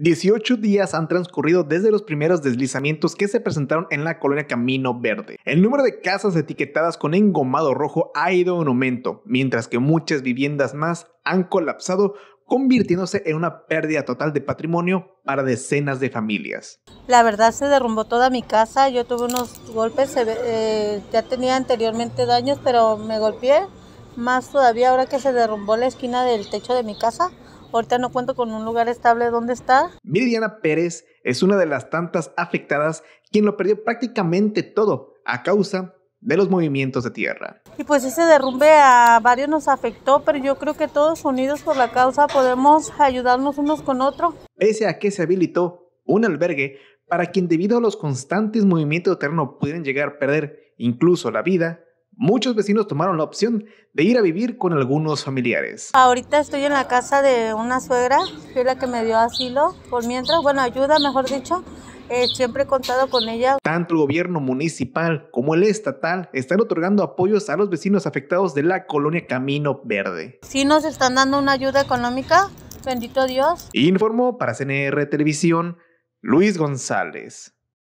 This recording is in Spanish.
18 días han transcurrido desde los primeros deslizamientos que se presentaron en la colonia Camino Verde. El número de casas etiquetadas con engomado rojo ha ido en aumento, mientras que muchas viviendas más han colapsado convirtiéndose en una pérdida total de patrimonio para decenas de familias. La verdad se derrumbó toda mi casa, yo tuve unos golpes, eh, ya tenía anteriormente daños, pero me golpeé más todavía ahora que se derrumbó la esquina del techo de mi casa. Ahorita no cuento con un lugar estable donde está. Miriana Pérez es una de las tantas afectadas quien lo perdió prácticamente todo a causa de los movimientos de tierra. Y pues ese derrumbe a varios nos afectó, pero yo creo que todos unidos por la causa podemos ayudarnos unos con otros. Pese a que se habilitó un albergue para quien debido a los constantes movimientos de terreno pudieran llegar a perder incluso la vida, muchos vecinos tomaron la opción de ir a vivir con algunos familiares. Ahorita estoy en la casa de una suegra, fue la que me dio asilo, por mientras, bueno, ayuda, mejor dicho. Eh, siempre he contado con ella. Tanto el gobierno municipal como el estatal están otorgando apoyos a los vecinos afectados de la colonia Camino Verde. Si nos están dando una ayuda económica, bendito Dios. Informó para CNR Televisión Luis González.